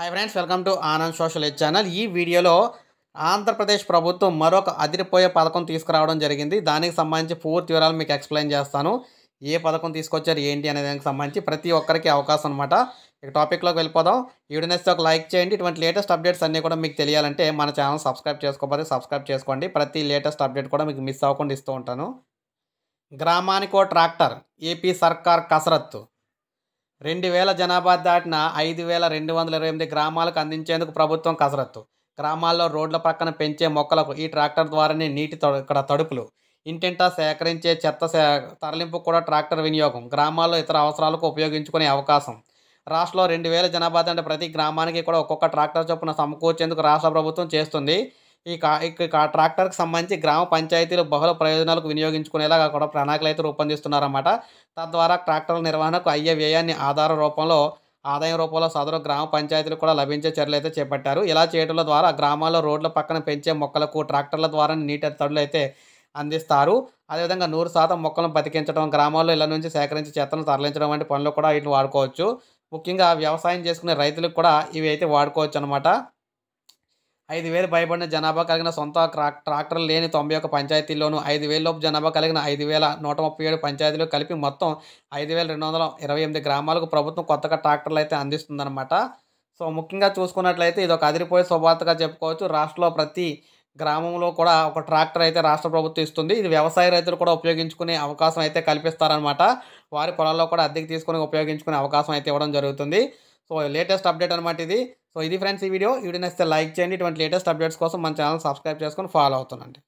hi friends welcome to Anand social ed channel ఈ వీడియోలో ఆంధ్రప్రదేశ్ ప్రభుత్వం మరొక అదిరిపోయే పథకం తీసుకురావడం జరిగింది దానికి సంబంధించి పూర్తి వివరాలు మీకు ఎక్స్ప్లెయిన్ చేస్తాను ఏ పథకం తీసుకొచ్చారు ఏంటి అనే దానికి సంబంధించి ప్రతి ఒక్కరికి అవకాశం అనమాట ఇక టాపిక్లోకి వెళ్ళిపోదాం నచ్చితే ఒక లైక్ చేయండి ఇటువంటి లేటెస్ట్ అప్డేట్స్ అన్నీ కూడా మీకు తెలియాలంటే మన ఛానల్ సబ్స్క్రైబ్ చేసుకోకపోతే సబ్స్క్రైబ్ చేసుకోండి ప్రతి లేటెస్ట్ అప్డేట్ కూడా మీకు మిస్ అవ్వకుండా ఇస్తూ ఉంటాను గ్రామానికో ట్రాక్టర్ ఏపీ సర్కార్ కసరత్తు రెండు వేల జనాభా దాటిన ఐదు వేల రెండు వందల ఇరవై ఎనిమిది గ్రామాలకు అందించేందుకు ప్రభుత్వం కసరత్తు గ్రామాల్లో రోడ్ల పక్కన పెంచే మొక్కలకు ఈ ట్రాక్టర్ ద్వారానే నీటి ఇక్కడ తడుపులు ఇంటింటా సేకరించే చెత్త తరలింపు కూడా ట్రాక్టర్ వినియోగం గ్రామాల్లో ఇతర అవసరాలకు ఉపయోగించుకునే అవకాశం రాష్ట్రంలో రెండు వేల జనాభా దాటిన ప్రతి గ్రామానికి కూడా ఒక్కొక్క ట్రాక్టర్ చొప్పున సమకూర్చేందుకు రాష్ట్ర ప్రభుత్వం చేస్తుంది ఈ కా ట్రాక్టర్కి సంబంధించి గ్రామ పంచాయతీలు బహుళ ప్రయోజనాలకు వినియోగించుకునేలాగా కూడా ప్రణాళికలు అయితే రూపొందిస్తున్నారన్నమాట తద్వారా ట్రాక్టర్ల నిర్వహణకు అయ్యే వ్యయాన్ని ఆధార రూపంలో ఆదాయం రూపంలో సదరు గ్రామ పంచాయతీలు కూడా లభించే చర్యలు అయితే చేపట్టారు ఇలా చేయడం ద్వారా గ్రామాల్లో రోడ్ల పక్కన పెంచే మొక్కలకు ట్రాక్టర్ల ద్వారా నీటి తడులు అయితే అందిస్తారు అదేవిధంగా నూరు శాతం మొక్కలను బతికించడం గ్రామాల్లో ఇళ్ల నుంచి సేకరించి చెత్తను తరలించడం వంటి పనులు కూడా వీటిని వాడుకోవచ్చు ముఖ్యంగా వ్యవసాయం చేసుకునే రైతులకు కూడా ఇవి అయితే వాడుకోవచ్చు అనమాట ఐదు వేలు పైబడిన జనాభా కలిగిన సొంత ట్రాక్టర్ లేని తొంభై ఒక్క పంచాయతీల్లోనూ ఐదు లోపు జనాభా కలిగిన ఐదు వేల నూట ముప్పై ఏడు పంచాయతీలు కలిపి మొత్తం ఐదు వేల రెండు వందల ఇరవై ఎనిమిది గ్రామాలకు ప్రభుత్వం కొత్తగా ట్రాక్టర్లు అయితే అందిస్తుందన్నమాట సో ముఖ్యంగా చూసుకున్నట్లయితే ఇది ఒక అదిరిపోయే శుభార్తగా చెప్పుకోవచ్చు రాష్ట్రంలో ప్రతి గ్రామంలో కూడా ఒక ట్రాక్టర్ అయితే రాష్ట్ర ప్రభుత్వం ఇస్తుంది ఇది వ్యవసాయ రైతులు కూడా ఉపయోగించుకునే అవకాశం అయితే కల్పిస్తారనమాట వారి పొలాల్లో కూడా అద్దెకి తీసుకుని ఉపయోగించుకునే అవకాశం అయితే ఇవ్వడం జరుగుతుంది సో లేటెస్ట్ అప్డేట్ అనమాట ఇది సో ఇది ఫ్రెండ్స్ ఈ వీడియో ఈ వీడియో నచ్చితే లైక్ చేయండి ఇటువంటి లేటెస్ట్ అప్డేట్స్ కోసం మన ఛానల్ సబ్స్క్రైబ్ చేసుకొని ఫాలో అవుతుందండి